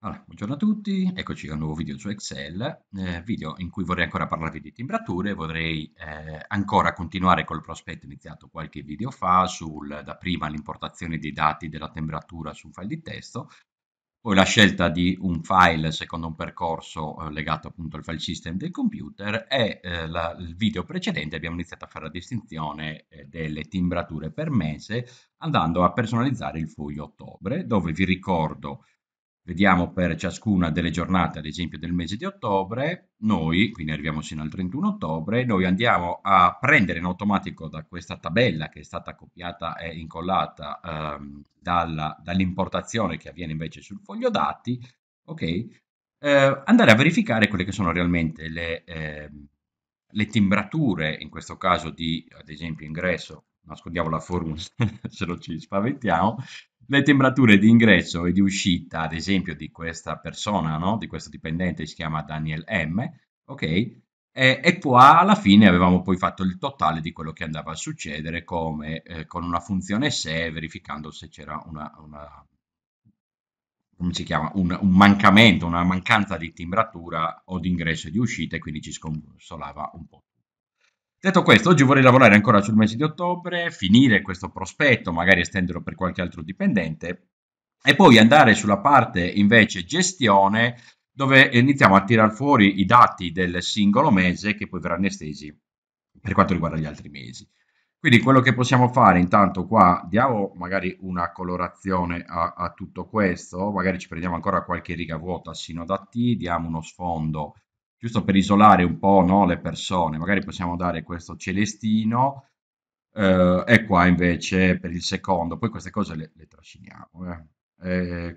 Allora, buongiorno a tutti, eccoci a un nuovo video su Excel, eh, video in cui vorrei ancora parlarvi di timbrature, vorrei eh, ancora continuare col prospetto iniziato qualche video fa sul, da prima l'importazione dei dati della temperatura su un file di testo, poi la scelta di un file secondo un percorso eh, legato appunto al file system del computer e eh, la, il video precedente abbiamo iniziato a fare la distinzione eh, delle timbrature per mese andando a personalizzare il foglio ottobre dove vi ricordo vediamo per ciascuna delle giornate, ad esempio del mese di ottobre, noi, quindi arriviamo fino al 31 ottobre, noi andiamo a prendere in automatico da questa tabella che è stata copiata e incollata ehm, dall'importazione che avviene invece sul foglio dati, ok, eh, andare a verificare quelle che sono realmente le, eh, le timbrature, in questo caso di, ad esempio, ingresso, nascondiamo la formula se non ci spaventiamo, le temperature di ingresso e di uscita, ad esempio, di questa persona, no? di questo dipendente, si chiama Daniel M, ok? E, e, qua alla fine avevamo poi fatto il totale di quello che andava a succedere come, eh, con una funzione se, verificando se c'era una, una come si chiama, un, un, mancamento, una mancanza di timbratura o di ingresso e di uscita, e quindi ci sconsolava un po' Detto questo, oggi vorrei lavorare ancora sul mese di ottobre, finire questo prospetto, magari estenderlo per qualche altro dipendente e poi andare sulla parte invece gestione dove iniziamo a tirar fuori i dati del singolo mese che poi verranno estesi per quanto riguarda gli altri mesi. Quindi quello che possiamo fare intanto qua, diamo magari una colorazione a, a tutto questo, magari ci prendiamo ancora qualche riga vuota sino da T, diamo uno sfondo giusto per isolare un po' no, le persone, magari possiamo dare questo Celestino eh, e qua invece per il secondo, poi queste cose le, le trasciniamo. Eh. Eh,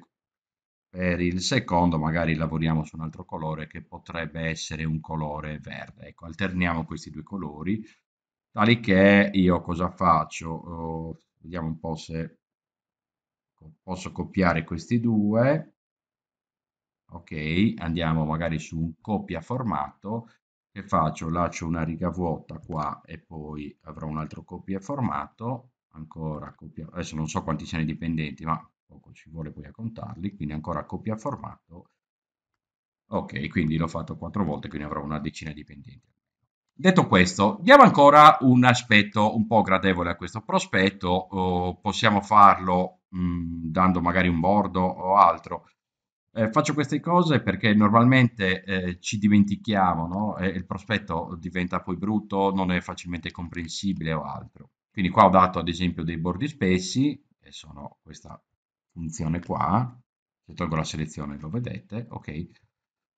per il secondo magari lavoriamo su un altro colore che potrebbe essere un colore verde. Ecco, alterniamo questi due colori, tali che io cosa faccio? Oh, vediamo un po' se posso copiare questi due ok andiamo magari su un copia formato che faccio lascio una riga vuota qua e poi avrò un altro copia formato ancora copia adesso non so quanti siano i dipendenti ma poco ci vuole poi a contarli quindi ancora copia formato ok quindi l'ho fatto quattro volte quindi avrò una decina di dipendenti Detto questo, diamo ancora un aspetto un po' gradevole a questo prospetto, eh, possiamo farlo mh, mm, dando magari un bordo o altro, eh, faccio queste cose perché normalmente eh, ci dimentichiamo, no? E il prospetto diventa poi brutto, non è facilmente comprensibile o altro. Quindi qua ho dato ad esempio dei bordi spessi, che sono questa funzione qua, se tolgo la selezione lo vedete, ok.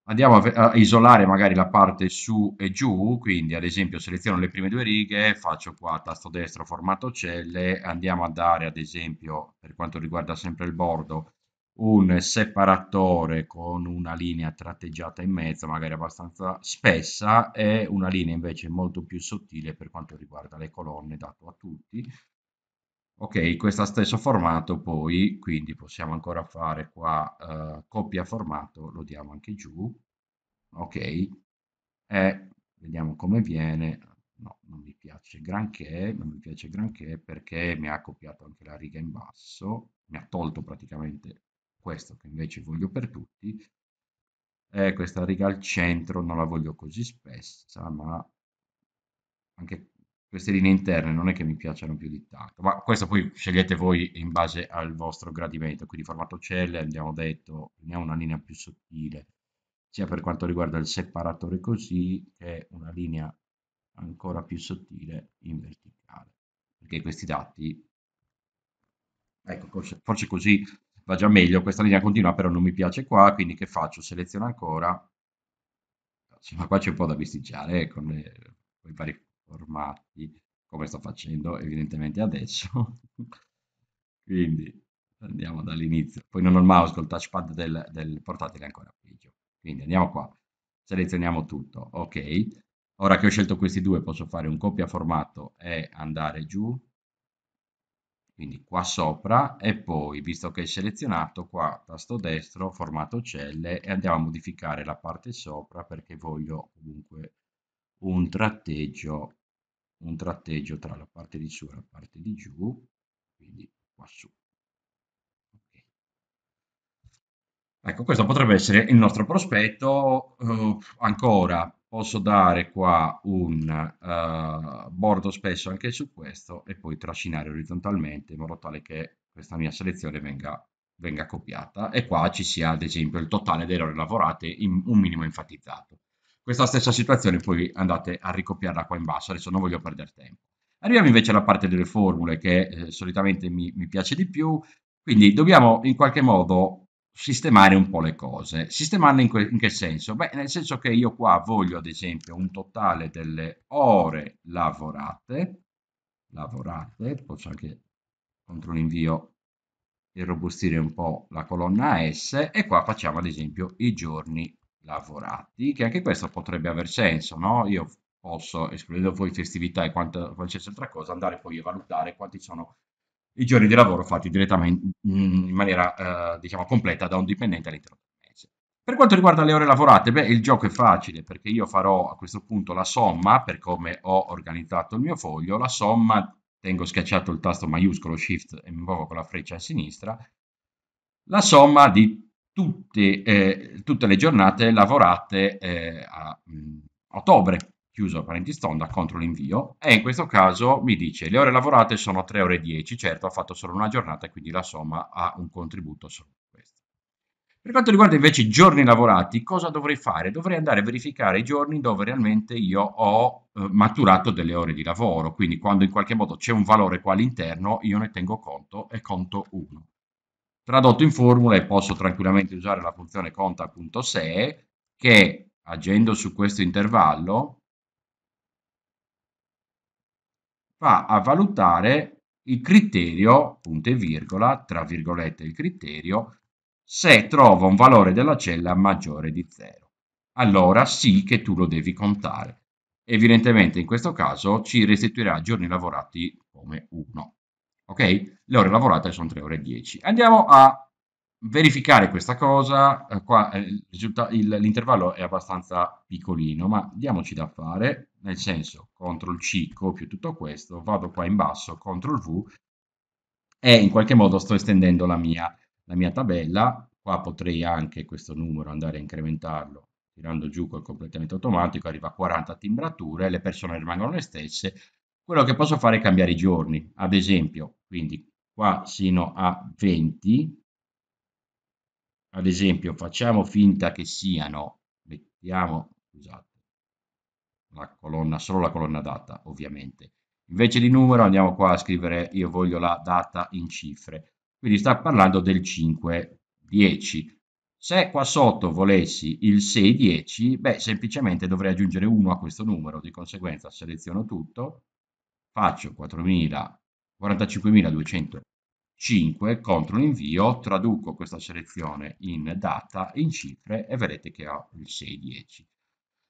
Andiamo a, a isolare magari la parte su e giù, quindi ad esempio seleziono le prime due righe, faccio qua tasto destro formato celle, andiamo a dare ad esempio, per quanto riguarda sempre il bordo, un separatore con una linea tratteggiata in mezzo, magari abbastanza spessa, e una linea invece molto più sottile per quanto riguarda le colonne dato a tutti. Ok, questo stesso formato poi, quindi possiamo ancora fare qua eh, coppia formato, lo diamo anche giù, ok, e vediamo come viene, no, non mi piace granché, non mi piace granché perché mi ha copiato anche la riga in basso, mi ha tolto praticamente questo che invece voglio per tutti, è questa riga al centro non la voglio così spessa, ma anche queste linee interne non è che mi piacciono più di tanto, ma questo poi scegliete voi in base al vostro gradimento, quindi formato CL abbiamo detto, prendiamo una linea più sottile, sia per quanto riguarda il separatore così, che una linea ancora più sottile in verticale, perché questi dati Ecco, forse, così va già meglio, questa linea continua però non mi piace qua, quindi che faccio? Seleziono ancora, ma qua c'è un po' da bisticciare eh, con, con i vari formati, come sto facendo evidentemente adesso, quindi andiamo dall'inizio, poi non ho il mouse col touchpad del, del portatile ancora peggio, quindi andiamo qua, selezioniamo tutto, ok, ora che ho scelto questi due posso fare un copia formato e andare giù, quindi qua sopra e poi visto che è selezionato qua tasto destro formato celle e andiamo a modificare la parte sopra perché voglio comunque un tratteggio un tratteggio tra la parte di su e la parte di giù quindi qua su okay. ecco questo potrebbe essere il nostro prospetto eh, ancora posso dare qua un uh, bordo spesso anche su questo e poi trascinare orizzontalmente in modo tale che questa mia selezione venga, venga copiata e qua ci sia ad esempio il totale delle ore lavorate in un minimo enfatizzato. Questa stessa situazione poi andate a ricopiarla qua in basso, adesso non voglio perdere tempo. Arriviamo invece alla parte delle formule che eh, solitamente mi, mi piace di più, quindi dobbiamo in qualche modo sistemare un po' le cose. Sistemarle in, in, che senso? Beh, nel senso che io qua voglio ad esempio un totale delle ore lavorate, lavorate, posso anche contro l'invio irrobustire un po' la colonna S e qua facciamo ad esempio i giorni lavorati, che anche questo potrebbe aver senso, no? Io posso, escludendo poi festività e quanta, qualsiasi altra cosa, andare poi a valutare quanti sono i giorni di lavoro fatti direttamente mm, in maniera eh, diciamo completa da un dipendente all'interno del mese. Per quanto riguarda le ore lavorate, beh, il gioco è facile perché io farò a questo punto la somma, per come ho organizzato il mio foglio, la somma, tengo schiacciato il tasto maiuscolo Shift e mi muovo con la freccia a sinistra, la somma di tutte, eh, tutte le giornate lavorate eh, a mh, mm, ottobre, chiuso parentesi stonda, contro l'invio e in questo caso mi dice le ore lavorate sono 3 ore 10, certo ha fatto solo una giornata quindi la somma ha un contributo solo questo. Per quanto riguarda invece i giorni lavorati, cosa dovrei fare? Dovrei andare a verificare i giorni dove realmente io ho eh, maturato delle ore di lavoro, quindi quando in qualche modo c'è un valore qua all'interno io ne tengo conto e conto 1. Tradotto in formula, posso tranquillamente usare la funzione conta.se che agendo su questo intervallo va a valutare il criterio, punto e virgola, tra virgolette il criterio, se trova un valore della cella maggiore di 0. Allora sì che tu lo devi contare. Evidentemente in questo caso ci restituirà giorni lavorati come 1. Ok? Le ore lavorate sono 3 ore e 10. Andiamo a verificare questa cosa, eh, qua eh, l'intervallo è abbastanza piccolino, ma diamoci da fare, nel senso CTRL C copio tutto questo, vado qua in basso, CTRL V e in qualche modo sto estendendo la mia, la mia tabella, qua potrei anche questo numero andare a incrementarlo tirando giù col completamento automatico, arriva a 40 timbrature, le persone rimangono le stesse, quello che posso fare è cambiare i giorni, ad esempio, quindi qua sino a 20, ad esempio facciamo finta che siano, mettiamo, scusate, la colonna, solo la colonna data ovviamente, invece di numero andiamo qua a scrivere io voglio la data in cifre, quindi sta parlando del 510. Se qua sotto volessi il 610, beh semplicemente dovrei aggiungere 1 a questo numero, di conseguenza seleziono tutto, faccio 45.200 5 contro l'invio, traduco questa selezione in data, in cifre e vedete che ho il 610.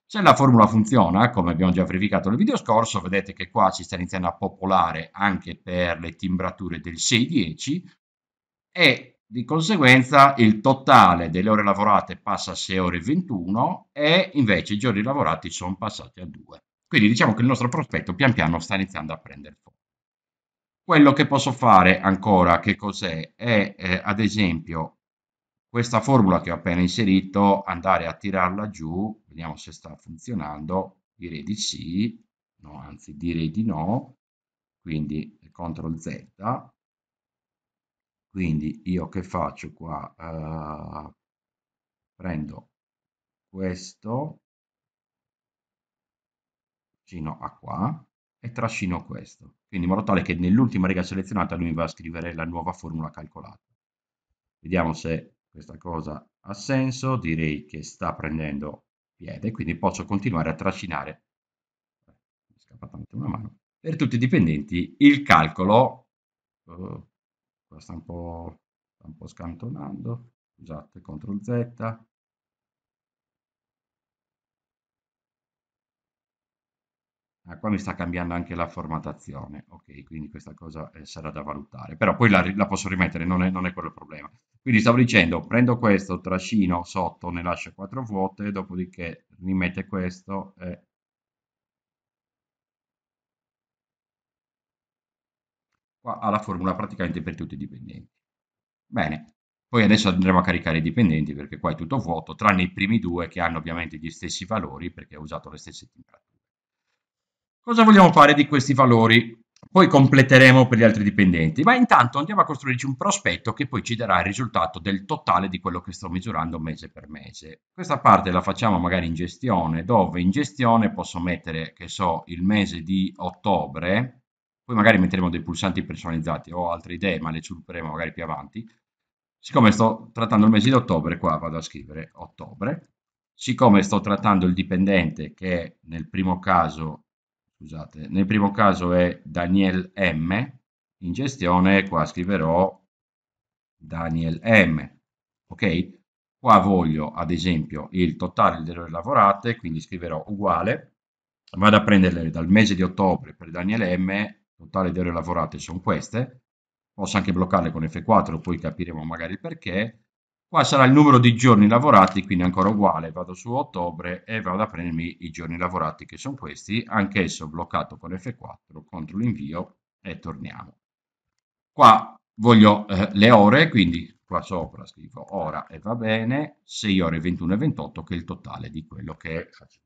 Se la formula funziona, come abbiamo già verificato nel video scorso, vedete che qua si sta iniziando a popolare anche per le timbrature del 610 e di conseguenza il totale delle ore lavorate passa a 6 ore 21 e invece i giorni lavorati sono passati a 2. Quindi diciamo che il nostro prospetto pian piano sta iniziando a prendere forma. Quello che posso fare ancora, che cos'è? È eh, ad esempio questa formula che ho appena inserito, andare a tirarla giù, vediamo se sta funzionando, direi di sì, no, anzi direi di no, quindi CTRL Z, quindi io che faccio qua? Eh, prendo questo fino a qua e trascino questo, quindi in modo tale che nell'ultima riga selezionata lui mi va a scrivere la nuova formula calcolata. Vediamo se questa cosa ha senso, direi che sta prendendo piede, quindi posso continuare a trascinare, mi è scappata una mano, per tutti i dipendenti il calcolo, uh, sta un po', sta un po' scantonando, scusate, CTRL Z, Ah, qua mi sta cambiando anche la formattazione, ok, quindi questa cosa eh, sarà da valutare, però poi la, la posso rimettere, non è, non è, quello il problema. Quindi stavo dicendo, prendo questo, trascino sotto, ne lascio quattro vuote, dopodiché rimette questo e... Qua ha la formula praticamente per tutti i dipendenti. Bene, poi adesso andremo a caricare i dipendenti perché qua è tutto vuoto, tranne i primi due che hanno ovviamente gli stessi valori perché ho usato le stesse temperature. Cosa vogliamo fare di questi valori? Poi completeremo per gli altri dipendenti, ma intanto andiamo a costruirci un prospetto che poi ci darà il risultato del totale di quello che sto misurando mese per mese. Questa parte la facciamo magari in gestione, dove in gestione posso mettere, che so, il mese di ottobre, poi magari metteremo dei pulsanti personalizzati, o altre idee, ma le svilupperemo magari più avanti. Siccome sto trattando il mese di ottobre, qua vado a scrivere ottobre. Siccome sto trattando il dipendente, che nel primo caso scusate, nel primo caso è Daniel M, in gestione qua scriverò Daniel M, ok? Qua voglio ad esempio il totale delle ore lavorate, quindi scriverò uguale, vado a prendere dal mese di ottobre per Daniel M, totale delle ore lavorate sono queste, posso anche bloccarle con F4, poi capiremo magari il perché, Qua sarà il numero di giorni lavorati, quindi ancora uguale, vado su ottobre e vado a prendermi i giorni lavorati che sono questi, anch'esso bloccato con F4, contro l'invio e torniamo. Qua voglio eh, le ore, quindi qua sopra scrivo ora e va bene, 6 ore 21 e 28 che è il totale di quello che faccio.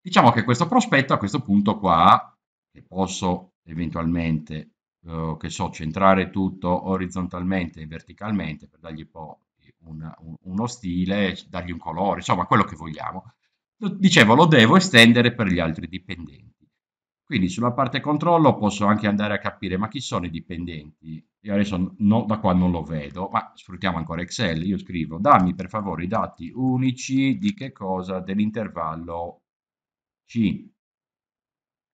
Diciamo che questo prospetto a questo punto qua, che posso eventualmente eh, che so, centrare tutto orizzontalmente e verticalmente per dargli poi un, un, uno stile, dargli un colore, insomma quello che vogliamo. Dicevo, lo devo estendere per gli altri dipendenti. Quindi sulla parte controllo posso anche andare a capire ma chi sono i dipendenti. Io adesso no, da qua non lo vedo, ma sfruttiamo ancora Excel. Io scrivo dammi per favore i dati unici di che cosa dell'intervallo C.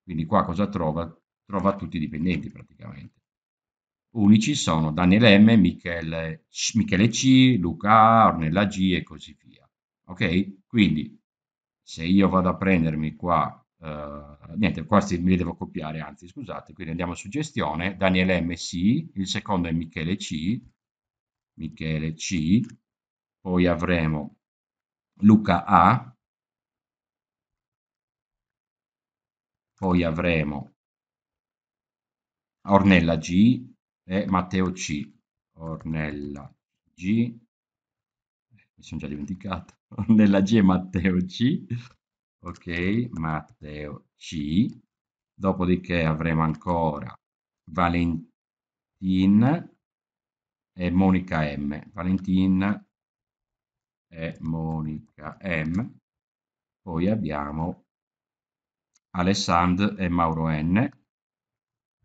Quindi qua cosa trova? trova tutti i dipendenti praticamente. Unici sono Daniele M, Michele, Michele C, Luca A, Ornella G e così via. Ok? Quindi se io vado a prendermi qua, eh, niente, qua me li devo copiare, anzi scusate, quindi andiamo su gestione, Daniele M sì, il secondo è Michele C, Michele C, poi avremo Luca A, poi avremo Ornella G e eh, Matteo C. Ornella G, mi sono già dimenticato, Ornella G e Matteo C, ok, Matteo C, dopodiché avremo ancora Valentin e Monica M, Valentin e Monica M, poi abbiamo Alessandro e Mauro N,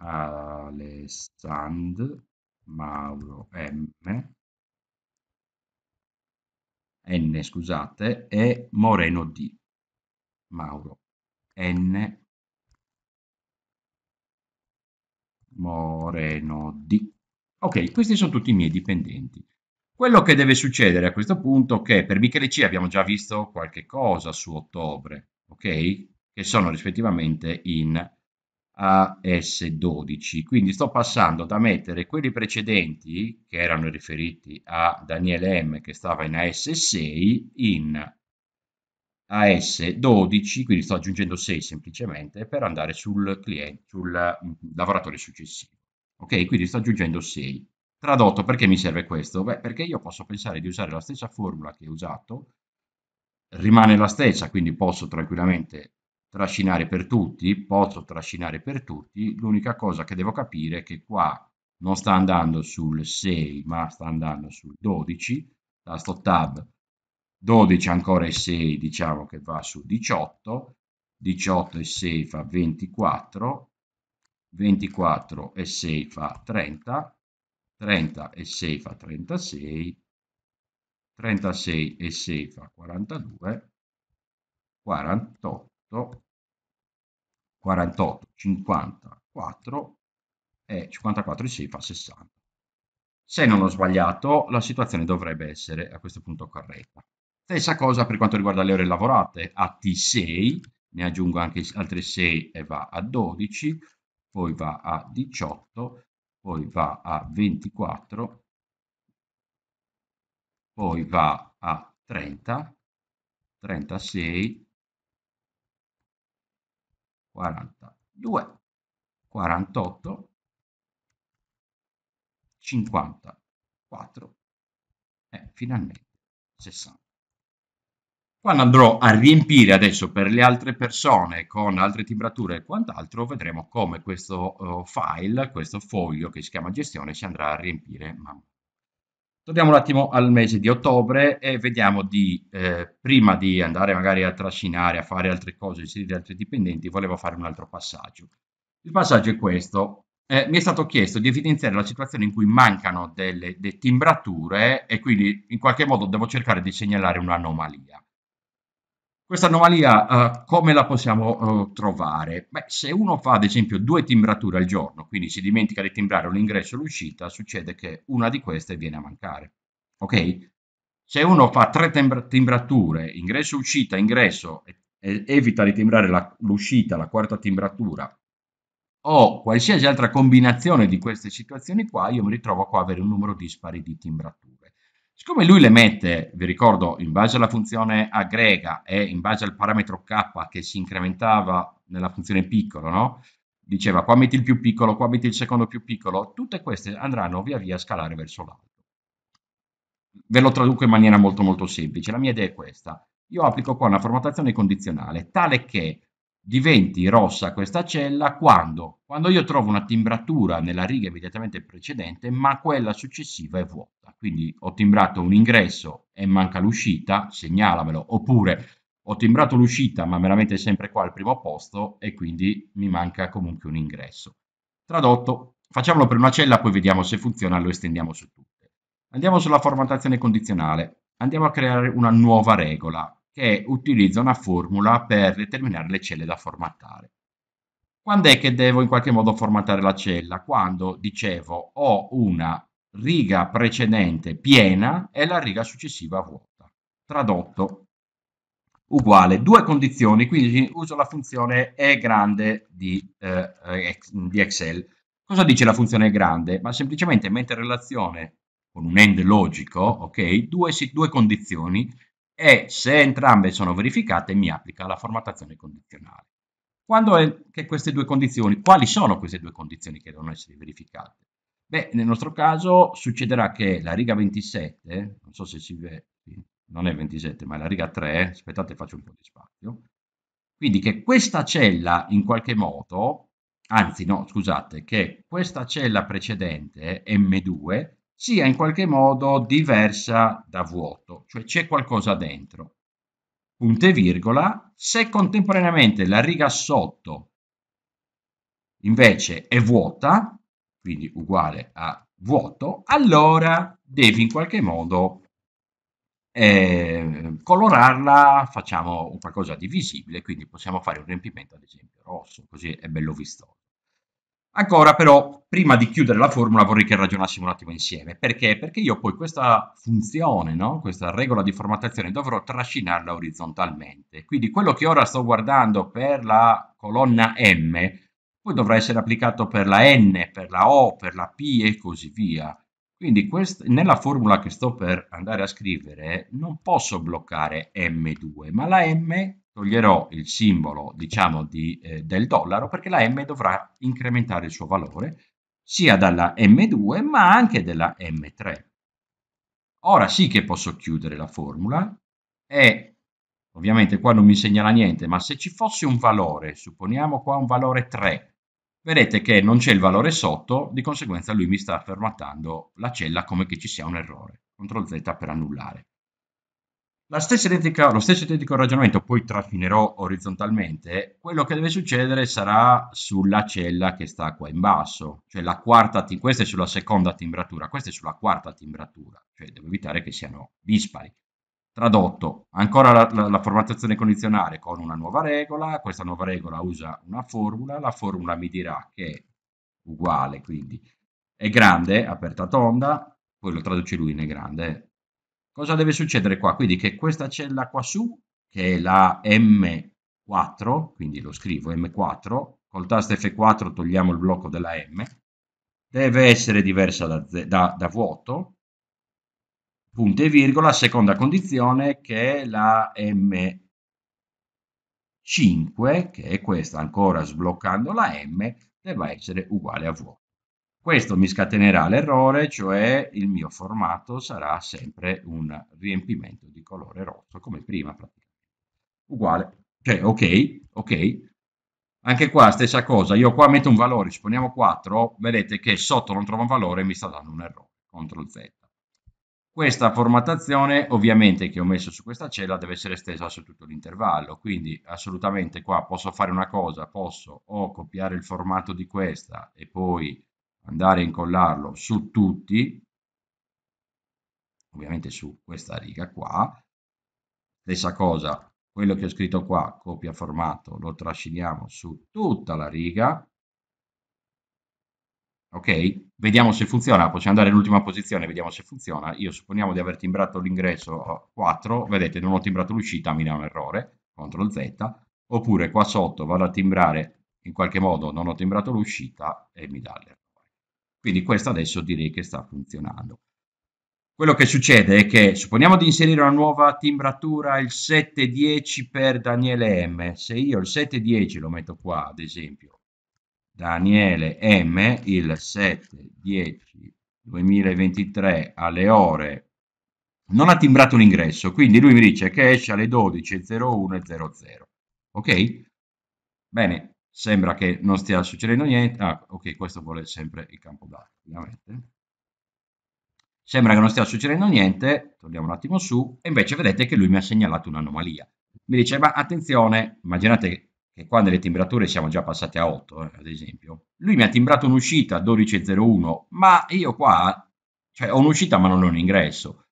Alessandro Mauro M N scusate e Moreno D Mauro N Moreno D ok questi sono tutti i miei dipendenti quello che deve succedere a questo punto è che per Michele C abbiamo già visto qualche cosa su ottobre ok che sono rispettivamente in a S12. Quindi sto passando da mettere quelli precedenti, che erano riferiti a Daniele M che stava in AS6, in AS12, quindi sto aggiungendo 6 semplicemente per andare sul cliente, sul lavoratore successivo. Ok, quindi sto aggiungendo 6. Tradotto, perché mi serve questo? Beh, perché io posso pensare di usare la stessa formula che ho usato, rimane la stessa, quindi posso tranquillamente trascinare per tutti, posso trascinare per tutti, l'unica cosa che devo capire è che qua non sta andando sul 6 ma sta andando sul 12, tasto tab 12 ancora e 6 diciamo che va su 18, 18 e 6 fa 24, 24 e 6 fa 30, 30 e 6 fa 36, 36 e 6 fa 42, 48 48, 54 e 54 6 fa 60. Se non ho sbagliato, la situazione dovrebbe essere a questo punto corretta. Stessa cosa per quanto riguarda le ore lavorate, a T6, ne aggiungo anche altre 6 e va a 12, poi va a 18, poi va a 24, poi va a 30, 36, 42, 48, 54 e finalmente 60. Quando andrò a riempire adesso per le altre persone con altre timbrature e quant'altro, vedremo come questo oh, file, questo foglio che si chiama gestione, si andrà a riempire man mano. Torniamo un attimo al mese di ottobre e vediamo di, eh, prima di andare magari a trascinare, a fare altre cose, inserire altri dipendenti, volevo fare un altro passaggio. Il passaggio è questo. Eh, mi è stato chiesto di evidenziare la situazione in cui mancano delle, delle timbrature e quindi in qualche modo devo cercare di segnalare un'anomalia. Questa anomalia eh, come la possiamo eh, trovare? Beh, se uno fa ad esempio due timbrature al giorno, quindi si dimentica di timbrare l'ingresso e l'uscita, succede che una di queste viene a mancare. Ok? Se uno fa tre timbrature, ingresso, uscita, ingresso, e, e evita di timbrare l'uscita, la, quarta timbratura, o qualsiasi altra combinazione di queste situazioni qua, io mi ritrovo qua ad avere un numero dispari di timbrature. Siccome lui le mette, vi ricordo, in base alla funzione aggrega e in base al parametro k che si incrementava nella funzione piccolo, no? diceva qua metti il più piccolo, qua metti il secondo più piccolo, tutte queste andranno via via a scalare verso l'alto. Ve lo traduco in maniera molto molto semplice, la mia idea è questa. Io applico qua una formattazione condizionale tale che diventi rossa questa cella quando? Quando io trovo una timbratura nella riga immediatamente precedente, ma quella successiva è vuota. Quindi ho timbrato un ingresso e manca l'uscita, segnalamelo, oppure ho timbrato l'uscita ma veramente sempre qua al primo posto e quindi mi manca comunque un ingresso. Tradotto, facciamolo per una cella, poi vediamo se funziona, lo estendiamo su tutte. Andiamo sulla formattazione condizionale, andiamo a creare una nuova regola, che utilizza una formula per determinare le celle da formattare. Quando è che devo in qualche modo formattare la cella? Quando, dicevo, ho una riga precedente piena e la riga successiva vuota. Tradotto, uguale, due condizioni, quindi uso la funzione E grande di, eh, di Excel. Cosa dice la funzione grande? Ma semplicemente mette in relazione con un end logico, ok, due, due condizioni e se entrambe sono verificate mi applica la formattazione condizionale. Quando è che queste due condizioni, quali sono queste due condizioni che devono essere verificate? Beh, nel nostro caso succederà che la riga 27, non so se si vede, non è 27, ma è la riga 3, aspettate faccio un po' di spazio, quindi che questa cella in qualche modo, anzi no, scusate, che questa cella precedente, M2, sia in qualche modo diversa da vuoto, cioè c'è qualcosa dentro. Punto virgola, se contemporaneamente la riga sotto invece è vuota, quindi uguale a vuoto, allora devi in qualche modo eh, colorarla, facciamo qualcosa di visibile, quindi possiamo fare un riempimento ad esempio rosso, così è bello vistoso. Ancora però, prima di chiudere la formula vorrei che ragionassimo un attimo insieme. Perché? Perché io poi questa funzione, no? questa regola di formattazione, dovrò trascinarla orizzontalmente. Quindi quello che ora sto guardando per la colonna M, poi dovrà essere applicato per la N, per la O, per la P e così via. Quindi quest- nella formula che sto per andare a scrivere non posso bloccare M2, ma la M toglierò il simbolo diciamo di, eh, del dollaro perché la M dovrà incrementare il suo valore sia dalla M2 ma anche dalla M3. Ora sì che posso chiudere la formula e ovviamente qua non mi segnala niente ma se ci fosse un valore, supponiamo qua un valore 3, vedete che non c'è il valore sotto di conseguenza lui mi sta formattando la cella come che ci sia un errore. CTRL Z per annullare stessa Identica, lo stesso identico ragionamento poi trafinerò orizzontalmente, quello che deve succedere sarà sulla cella che sta qua in basso, cioè la quarta, questa è sulla seconda timbratura, questa è sulla quarta timbratura, cioè devo evitare che siano dispari. Tradotto, ancora la, la, la formattazione condizionale con una nuova regola, questa nuova regola usa una formula, la formula mi dirà che è uguale, quindi è grande, aperta tonda, poi lo traduce lui in grande, Cosa deve succedere qua? Quindi che questa cella qua su, che è la M4, quindi lo scrivo M4, col tasto F4 togliamo il blocco della M, deve essere diversa da, da, da vuoto, punto e virgola, seconda condizione che è la M5, che è questa ancora sbloccando la M, deve essere uguale a vuoto. Questo mi scatenerà l'errore, cioè il mio formato sarà sempre un riempimento di colore rosso, come prima praticamente. Uguale, cioè ok, ok. Anche qua stessa cosa, io qua metto un valore, supponiamo 4, vedete che sotto non trovo un valore e mi sta dando un errore, CTRL Z. Questa formattazione ovviamente che ho messo su questa cella deve essere estesa su tutto l'intervallo, quindi assolutamente qua posso fare una cosa, posso o copiare il formato di questa e poi andare a incollarlo su tutti, ovviamente su questa riga qua, stessa cosa, quello che ho scritto qua, copia formato, lo trasciniamo su tutta la riga, ok? Vediamo se funziona, possiamo andare all'ultima posizione, vediamo se funziona, io supponiamo di aver timbrato l'ingresso 4, vedete non ho timbrato l'uscita, mi dà un errore, CTRL Z, oppure qua sotto vado a timbrare, in qualche modo non ho timbrato l'uscita e mi dà l'errore. Quindi questo adesso direi che sta funzionando. Quello che succede è che supponiamo di inserire una nuova timbratura il 710 per Daniele M. Se io il 710 lo metto qua, ad esempio, Daniele M, il 710 2023 alle ore, non ha timbrato l'ingresso, quindi lui mi dice che esce alle 12.01.00. Ok? Bene, sembra che non stia succedendo niente, ah, ok, questo vuole sempre il campo blanco, ovviamente. Sembra che non stia succedendo niente, torniamo un attimo su, e invece vedete che lui mi ha segnalato un'anomalia. Mi dice, ma attenzione, immaginate che qua nelle timbrature siamo già passate a 8, eh, ad esempio. Lui mi ha timbrato un'uscita a 12.01, ma io qua, cioè ho un'uscita ma non ho un ingresso.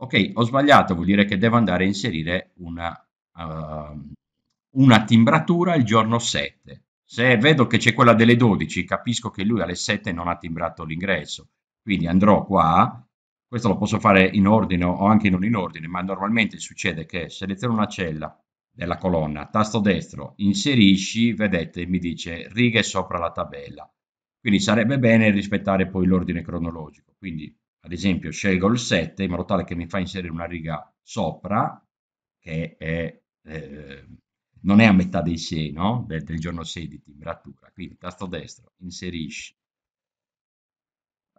Ok, ho sbagliato, vuol dire che devo andare a inserire una, ehm, una timbratura il giorno 7. Se vedo che c'è quella delle 12, capisco che lui alle 7 non ha timbrato l'ingresso, quindi andrò qua, questo lo posso fare in ordine o anche non in ordine, ma normalmente succede che seleziono una cella della colonna, tasto destro, inserisci, vedete, mi dice righe sopra la tabella. Quindi sarebbe bene rispettare poi l'ordine cronologico. Quindi, ad esempio, scelgo il 7 in modo tale che mi fa inserire una riga sopra, che è eh, non è a metà dei 6, no? del, del giorno 6 di timbratura. quindi tasto destro, inserisci,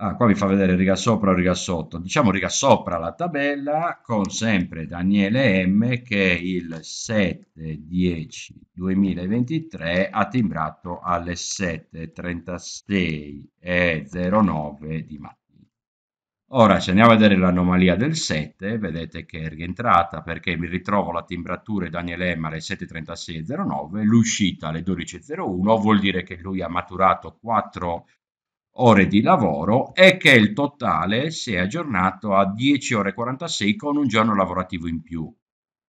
Ah, qua vi fa vedere riga sopra o riga sotto. Diciamo riga sopra la tabella con sempre Daniele M che il 7-10-2023 ha timbrato alle 7.36 e 09 di mattina. Ora se andiamo a vedere l'anomalia del 7, vedete che è rientrata perché mi ritrovo la timbratura di Daniel Emma alle 7.36.09, l'uscita alle 12.01, vuol dire che lui ha maturato 4 ore di lavoro e che il totale si è aggiornato a 10 ore 46 con un giorno lavorativo in più,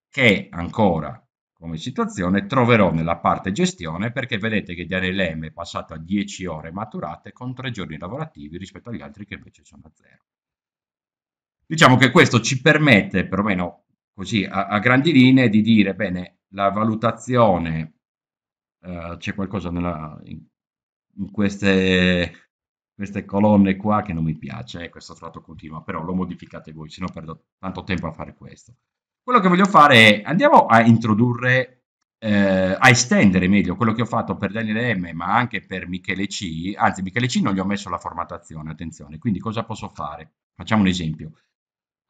che ancora come situazione troverò nella parte gestione perché vedete che Daniel M è passato a 10 ore maturate con 3 giorni lavorativi rispetto agli altri che invece sono a 0. Diciamo che questo ci permette, perlomeno così a, a grandi linee, di dire, bene, la valutazione, eh, c'è qualcosa nella, in, in queste, queste, colonne qua che non mi piace, eh, questo tratto continua, però lo modificate voi, se no perdo tanto tempo a fare questo. Quello che voglio fare è, andiamo a introdurre, eh, a estendere meglio quello che ho fatto per Daniele M, ma anche per Michele C, anzi Michele C non gli ho messo la formattazione, attenzione, quindi cosa posso fare? Facciamo un esempio.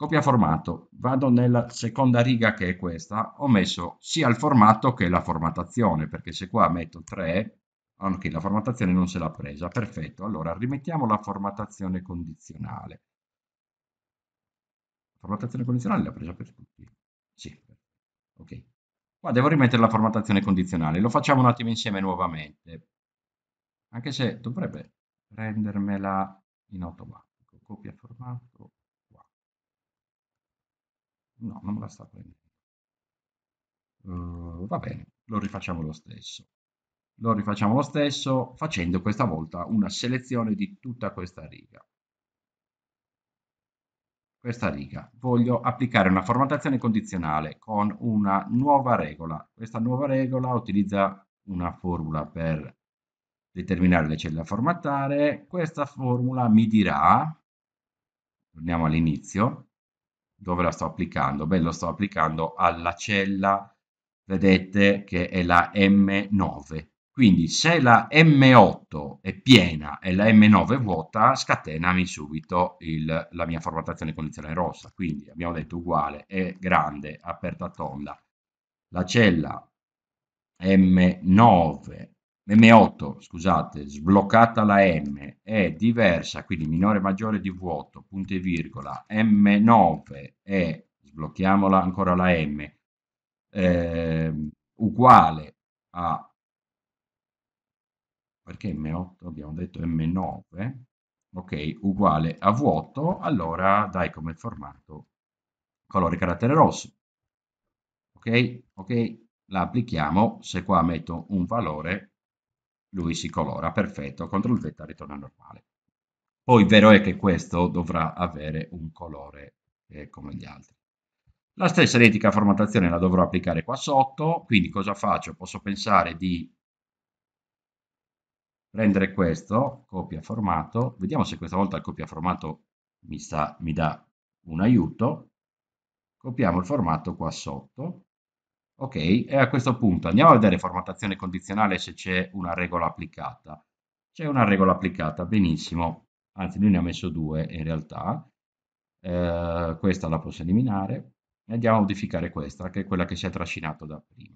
Copia formato. Vado nella seconda riga che è questa. Ho messo sia il formato che la formattazione, perché se qua metto 3, anche la formattazione non se l'ha presa. Perfetto. Allora rimettiamo la formattazione condizionale. La formattazione condizionale l'ha presa per tutti. Sì. Ok. Qua devo rimettere la formattazione condizionale. Lo facciamo un attimo insieme nuovamente. Anche se dovrebbe rendermela in automatico. Copia formato No, non me la sta prendendo. Uh, va bene, lo rifacciamo lo stesso. Lo rifacciamo lo stesso facendo questa volta una selezione di tutta questa riga. Questa riga. Voglio applicare una formattazione condizionale con una nuova regola. Questa nuova regola utilizza una formula per determinare le celle da formattare. Questa formula mi dirà, torniamo all'inizio, dove la sto applicando? Beh, lo sto applicando alla cella, vedete, che è la M9. Quindi se la M8 è piena e la M9 è vuota, scatenami subito il, la mia formattazione condizionale rossa. Quindi abbiamo detto uguale, è grande, aperta tonda, la cella M9 M8, scusate, sbloccata la M, è diversa, quindi minore maggiore di vuoto, punto e virgola, M9 è, sblocchiamola ancora la M, eh, uguale a, perché M8 abbiamo detto M9, ok, uguale a vuoto, allora dai come formato colore carattere rosso. Ok, ok, la applichiamo, se qua metto un valore lui si colora, perfetto, CTRL Z ritorna normale. Poi vero è che questo dovrà avere un colore eh, come gli altri. La stessa identica formattazione la dovrò applicare qua sotto, quindi cosa faccio? Posso pensare di prendere questo, copia formato, vediamo se questa volta il copia formato mi, sta, mi dà un aiuto, copiamo il formato qua sotto, Ok, e a questo punto andiamo a vedere formattazione condizionale se c'è una regola applicata. C'è una regola applicata, benissimo. Anzi, lui ne ha messo due in realtà. Eh, questa la posso eliminare. E andiamo a modificare questa, che è quella che si è trascinata da prima.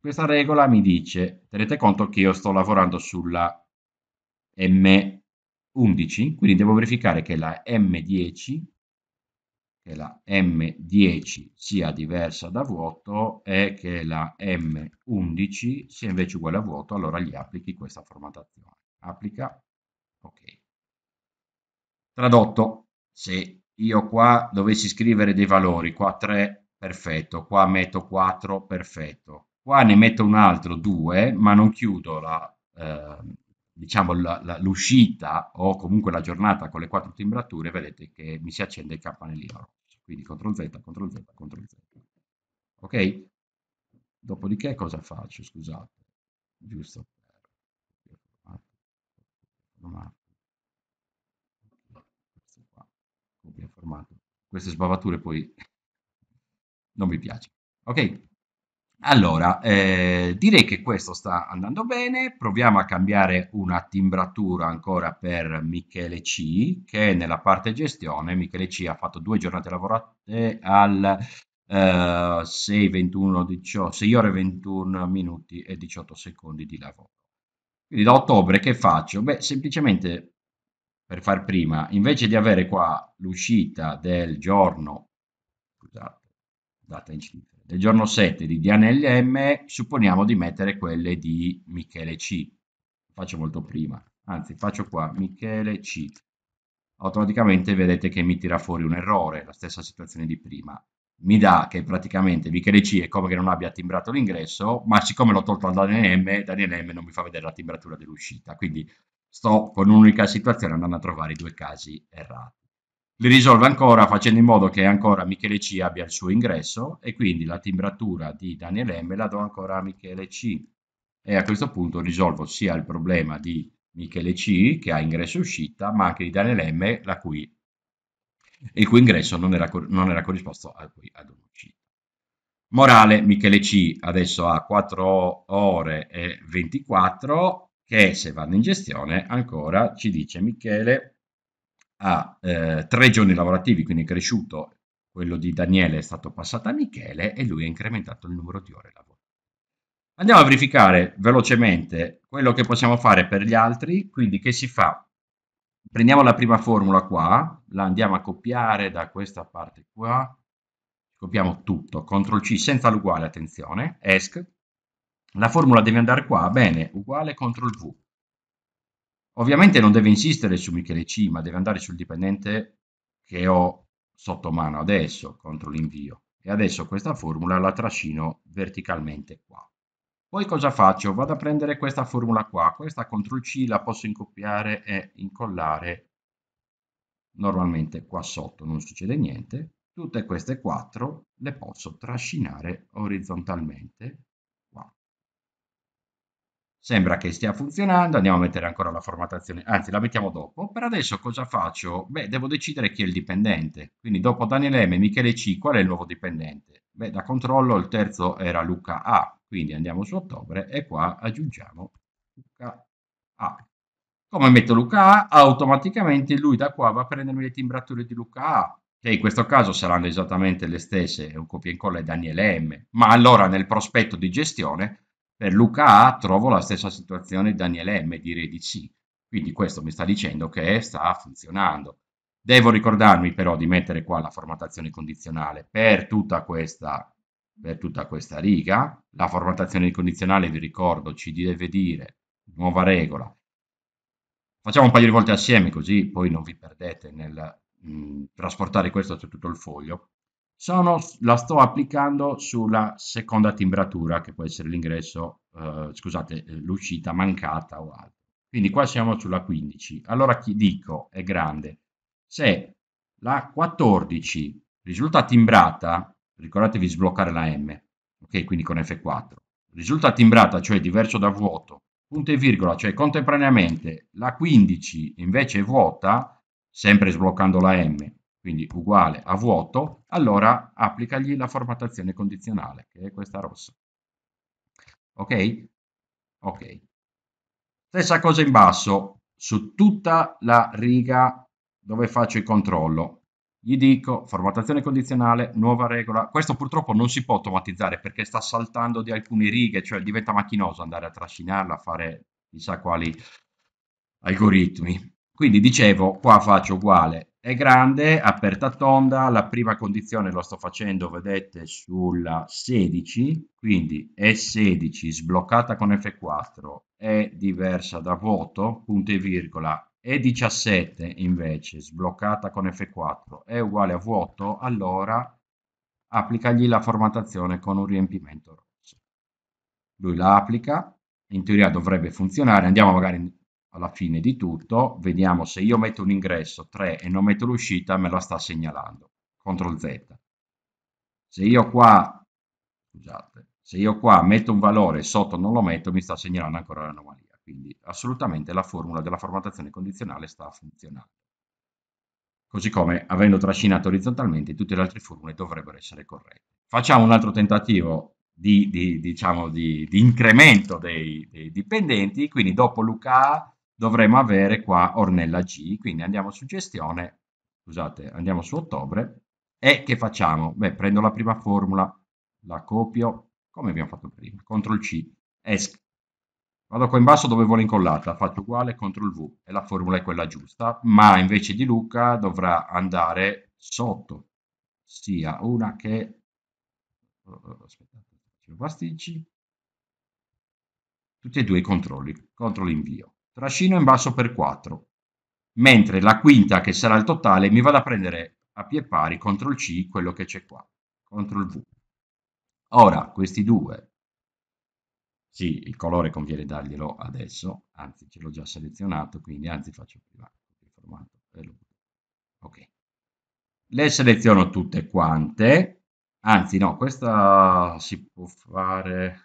Questa regola mi dice, tenete conto che io sto lavorando sulla M11, quindi devo verificare che la M10 che la M10 sia diversa da vuoto e che la M11 sia invece uguale a vuoto, allora gli applichi questa formattazione. Applica, ok. Tradotto, se io qua dovessi scrivere dei valori, qua 3, perfetto, qua metto 4, perfetto. Qua ne metto un altro, 2, ma non chiudo la, eh, diciamo la, la, l'uscita o comunque la giornata con le quattro timbrature, vedete che mi si accende il campanellino rosso. Quindi CTRL Z, CTRL Z, CTRL Z. Ok? Dopodiché cosa faccio? Scusate, giusto per formato. Questo qua, copia formato. Queste sbavature poi non mi piacciono. Ok? Allora, eh, direi che questo sta andando bene, proviamo a cambiare una timbratura ancora per Michele C, che nella parte gestione, Michele C ha fatto due giornate lavorate al eh, 6, 21, 18, 6 ore 21 minuti e 18 secondi di lavoro. Quindi da ottobre che faccio? Beh, semplicemente per far prima, invece di avere qua l'uscita del giorno, scusate, data in cifre. Del giorno 7 di Dianelli M supponiamo di mettere quelle di Michele C. Faccio molto prima, anzi faccio qua Michele C. Automaticamente vedete che mi tira fuori un errore, la stessa situazione di prima. Mi dà che praticamente Michele C è come che non abbia timbrato l'ingresso, ma siccome l'ho tolto da Daniel M, Daniel M non mi fa vedere la timbratura dell'uscita. Quindi sto con un'unica situazione andando a trovare i due casi errati li risolve ancora facendo in modo che ancora Michele C abbia il suo ingresso e quindi la timbratura di Daniel M la do ancora a Michele C e a questo punto risolvo sia il problema di Michele C che ha ingresso e uscita ma anche di Daniel M la cui, il cui ingresso non era, non era corrisposto a, ad un'uscita. Morale, Michele C adesso ha 4 ore e 24 che se vanno in gestione ancora ci dice Michele a eh, tre giorni lavorativi, quindi è cresciuto, quello di Daniele è stato passato a Michele e lui ha incrementato il numero di ore lavorative. Andiamo a verificare velocemente quello che possiamo fare per gli altri, quindi che si fa? Prendiamo la prima formula qua, la andiamo a copiare da questa parte qua, copiamo tutto, CTRL C senza l'uguale, attenzione, ESC, la formula deve andare qua, bene, uguale CTRL V, Ovviamente non deve insistere su Michele C, ma deve andare sul dipendente che ho sotto mano adesso, contro l'invio. E adesso questa formula la trascino verticalmente qua. Poi cosa faccio? Vado a prendere questa formula qua, questa CTRL C la posso incopiare e incollare normalmente qua sotto, non succede niente. Tutte queste quattro le posso trascinare orizzontalmente Sembra che stia funzionando, andiamo a mettere ancora la formattazione, anzi la mettiamo dopo. Per adesso cosa faccio? Beh, devo decidere chi è il dipendente. Quindi dopo Daniele M e Michele C, qual è il nuovo dipendente? Beh, da controllo il terzo era Luca A, quindi andiamo su ottobre e qua aggiungiamo Luca A. Come metto Luca A, automaticamente lui da qua va a prendermi le timbrature di Luca A, che in questo caso saranno esattamente le stesse, è un copia e incolla di Daniele M, ma allora nel prospetto di gestione per eh, Luca A trovo la stessa situazione di Daniele M, direi di sì. Quindi questo mi sta dicendo che sta funzionando. Devo ricordarmi però di mettere qua la formattazione condizionale per tutta questa, per tutta questa riga. La formattazione condizionale, vi ricordo, ci deve dire nuova regola. Facciamo un paio di volte assieme così poi non vi perdete nel mh, mm, trasportare questo su tutto il foglio sono, la sto applicando sulla seconda timbratura, che può essere l'ingresso, eh, scusate, eh, l'uscita mancata o altro. Quindi qua siamo sulla 15. Allora chi dico è grande. Se la 14 risulta timbrata, ricordatevi di sbloccare la M, ok? Quindi con F4. Risulta timbrata, cioè diverso da vuoto, punto e virgola, cioè contemporaneamente la 15 invece è vuota, sempre sbloccando la M, quindi uguale a vuoto, allora applicagli la formattazione condizionale, che è questa rossa. Ok? Ok. Stessa cosa in basso, su tutta la riga dove faccio il controllo. Gli dico formattazione condizionale, nuova regola. Questo purtroppo non si può automatizzare perché sta saltando di alcune righe, cioè diventa macchinoso andare a trascinarla, a fare chissà quali algoritmi. Quindi dicevo, qua faccio uguale è grande, aperta tonda, la prima condizione lo sto facendo, vedete, sulla 16, quindi E16 sbloccata con F4 è diversa da vuoto, punto e virgola, E17 invece sbloccata con F4 è uguale a vuoto, allora applicagli la formattazione con un riempimento rosso. Lui la applica, in teoria dovrebbe funzionare, andiamo magari alla fine di tutto vediamo se io metto un ingresso 3 e non metto l'uscita me la sta segnalando CTRL Z se io qua scusate se io qua metto un valore sotto non lo metto mi sta segnalando ancora l'anomalia quindi assolutamente la formula della formattazione condizionale sta funzionando così come avendo trascinato orizzontalmente tutte le altre formule dovrebbero essere corrette facciamo un altro tentativo di, di, diciamo, di, di incremento dei, dei, dipendenti, quindi dopo Luca dovremmo avere qua Ornella G, quindi andiamo su gestione, scusate, andiamo su ottobre e che facciamo? Beh, prendo la prima formula, la copio, come abbiamo fatto prima, CTRL C, ESC, vado qua in basso dove vuole incollarla, faccio uguale CTRL V e la formula è quella giusta, ma invece di Luca dovrà andare sotto sia una che, oh, oh, oh, aspettate, basticci, tutti e due i controlli, CTRL invio trascino in basso per 4, mentre la quinta, che sarà il totale, mi vado a prendere a pie pari, CTRL C, quello che c'è qua, CTRL V. Ora, questi due, sì, il colore conviene darglielo adesso, anzi ce l'ho già selezionato, quindi anzi faccio prima il formato. Eh, ok. Le seleziono tutte quante, anzi no, questa si può fare...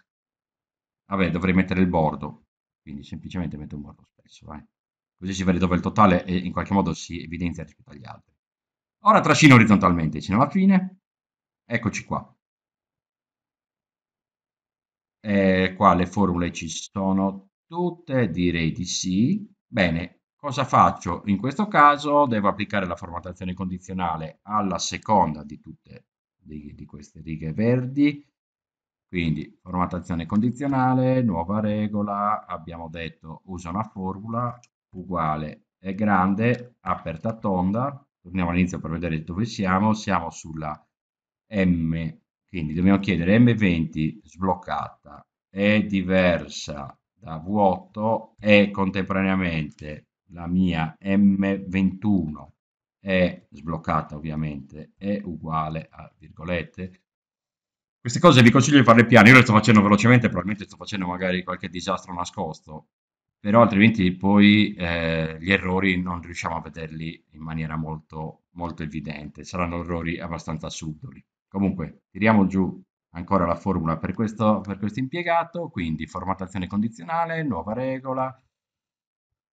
Vabbè, dovrei mettere il bordo, quindi semplicemente metto un bordo spesso, vai. così si vede dove il totale e in qualche modo si evidenzia rispetto agli altri. Ora trascino orizzontalmente fino alla fine, eccoci qua. E qua le formule ci sono tutte, direi di sì. Bene, cosa faccio? In questo caso devo applicare la formattazione condizionale alla seconda di tutte di, di queste righe verdi, quindi formattazione condizionale, nuova regola, abbiamo detto usa una formula uguale è grande, aperta tonda, torniamo all'inizio per vedere dove siamo, siamo sulla M, quindi dobbiamo chiedere M20 sbloccata è diversa da vuoto e contemporaneamente la mia M21 è sbloccata ovviamente è uguale a virgolette queste cose vi consiglio di fare piano, io le sto facendo velocemente, probabilmente sto facendo magari qualche disastro nascosto, però altrimenti poi eh, gli errori non riusciamo a vederli in maniera molto, molto evidente, saranno errori abbastanza subdoli. Comunque, tiriamo giù ancora la formula per questo, per questo impiegato, quindi formattazione condizionale, nuova regola,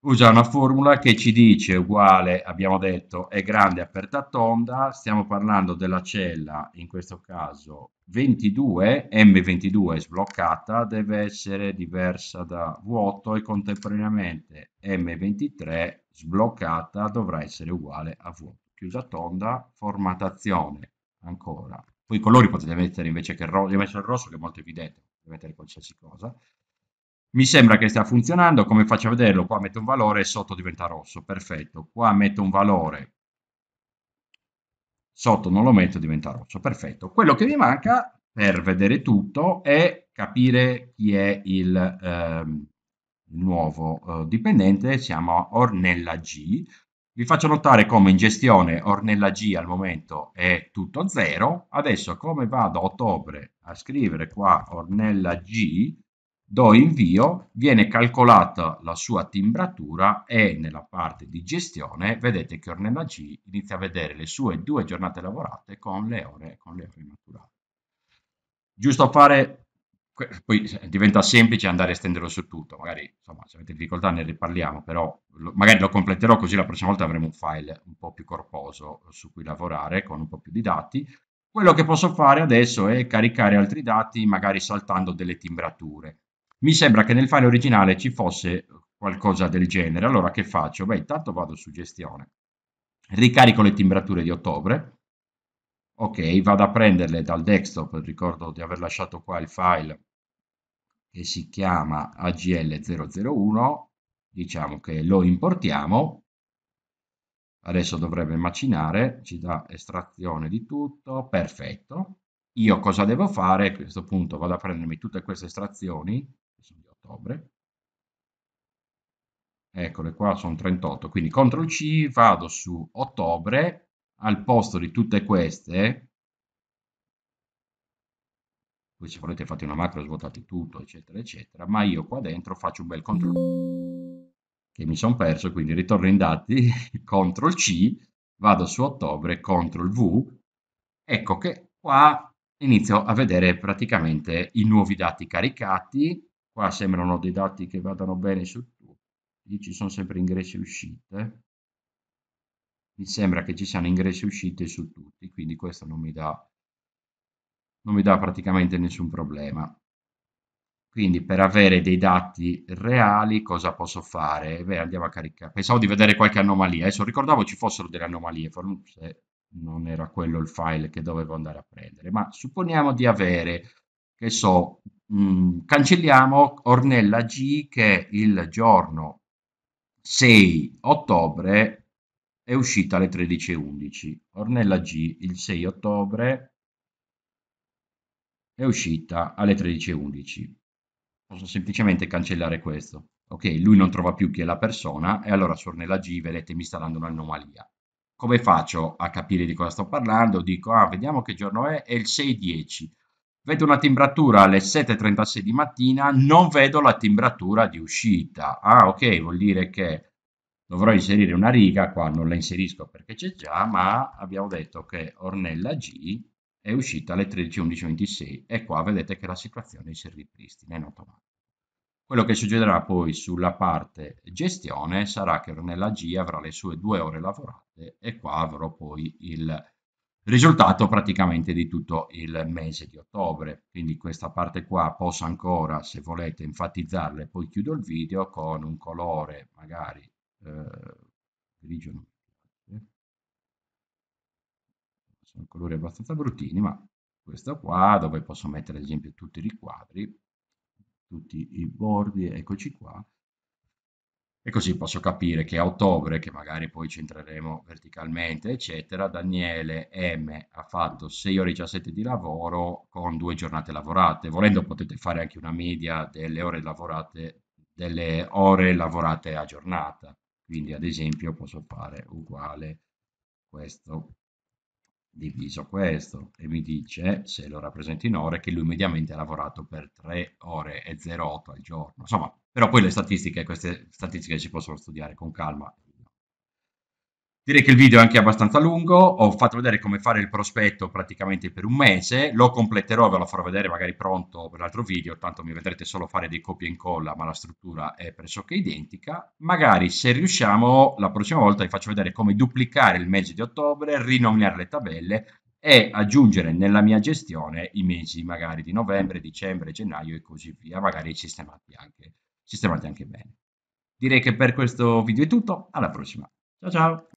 usa una formula che ci dice uguale, abbiamo detto, è grande aperta tonda, stiamo parlando della cella, in questo caso 22, M22 sbloccata, deve essere diversa da vuoto e contemporaneamente M23 sbloccata dovrà essere uguale a vuoto. Chiusa tonda, formatazione, ancora. Poi i colori potete mettere invece che il rosso, che è molto evidente, potete mettere qualsiasi cosa. Mi sembra che stia funzionando, come faccio a vederlo, qua metto un valore e sotto diventa rosso, perfetto. Qua metto un valore, sotto non lo metto diventa rosso, perfetto. Quello che mi manca per vedere tutto è capire chi è il ehm, nuovo eh, dipendente, siamo Ornella G. Vi faccio notare come in gestione Ornella G al momento è tutto zero, adesso come vado a ottobre a scrivere qua Ornella G, Do invio, viene calcolata la sua timbratura e nella parte di gestione vedete che Ornella G inizia a vedere le sue due giornate lavorate con le ore, con le ore maturate. Giusto fare, poi diventa semplice andare a estenderlo su tutto, magari insomma, se avete difficoltà ne riparliamo, però lo, magari lo completerò così la prossima volta avremo un file un po' più corposo su cui lavorare con un po' più di dati, quello che posso fare adesso è caricare altri dati, magari saltando delle timbrature. Mi sembra che nel file originale ci fosse qualcosa del genere. Allora che faccio? Beh, intanto vado su gestione, ricarico le timbrature di ottobre, ok, vado a prenderle dal desktop, ricordo di aver lasciato qua il file che si chiama AGL001, diciamo che lo importiamo, adesso dovrebbe macinare, ci dà estrazione di tutto, perfetto. Io cosa devo fare? A questo punto vado a prendermi tutte queste estrazioni, ottobre. Eccole qua, sono 38. Quindi CTRL C, vado su ottobre, al posto di tutte queste, voi se volete fate una macro, svuotate tutto, eccetera, eccetera, ma io qua dentro faccio un bel CTRL che mi sono perso, quindi ritorno in dati, CTRL C, vado su ottobre, CTRL V, ecco che qua inizio a vedere praticamente i nuovi dati caricati, qua sembrano dei dati che vadano bene su tutti, ci sono sempre ingressi e uscite, mi sembra che ci siano ingressi e uscite su tutti, quindi questo non mi dà, non mi dà praticamente nessun problema. Quindi per avere dei dati reali cosa posso fare? Beh, andiamo a caricare. Pensavo di vedere qualche anomalia. Adesso ricordavo ci fossero delle anomalie, forse non era quello il file che dovevo andare a prendere. Ma supponiamo di avere, che so, Mm, cancelliamo Ornella G che il giorno 6 ottobre è uscita alle 13.11. Ornella G il 6 ottobre è uscita alle 13.11. Posso semplicemente cancellare questo. Ok, lui non trova più chi è la persona e allora su Ornella G vedete mi sta dando un'anomalia. Come faccio a capire di cosa sto parlando? Dico, ah, vediamo che giorno è, è il 6.10. Vedo una timbratura alle 7.36 di mattina, non vedo la timbratura di uscita. Ah, ok, vuol dire che dovrò inserire una riga qua, non la inserisco perché c'è già, ma abbiamo detto che Ornella G è uscita alle 13.11.26 e qua vedete che la situazione si ripristina in automatico. Quello che succederà poi sulla parte gestione sarà che Ornella G avrà le sue due ore lavorate e qua avrò poi il risultato praticamente di tutto il mese di ottobre. Quindi questa parte qua posso ancora, se volete, enfatizzarla e poi chiudo il video con un colore magari eh, grigio, sono colori abbastanza bruttini, ma questo qua dove posso mettere ad esempio tutti i riquadri, tutti i bordi, eccoci qua, e così posso capire che a ottobre, che magari poi centreremo verticalmente, eccetera, Daniele M ha fatto 6 ore 17 di lavoro con due giornate lavorate. Volendo potete fare anche una media delle ore lavorate, delle ore lavorate a giornata. Quindi ad esempio posso fare uguale questo diviso questo e mi dice, se lo rappresento in ore, che lui mediamente ha lavorato per 3 ore e 08 al giorno. Insomma, però poi le statistiche, queste statistiche ci possono studiare con calma. Direi che il video è anche abbastanza lungo, ho fatto vedere come fare il prospetto praticamente per un mese, lo completerò, ve lo farò vedere magari pronto per l'altro video, tanto mi vedrete solo fare dei copia e incolla, ma la struttura è pressoché identica. Magari se riusciamo, la prossima volta vi faccio vedere come duplicare il mese di ottobre, rinominare le tabelle e aggiungere nella mia gestione i mesi magari di novembre, dicembre, gennaio e così via, magari sistemati anche sistemati anche bene. Direi che per questo video è tutto, alla prossima. Ciao ciao!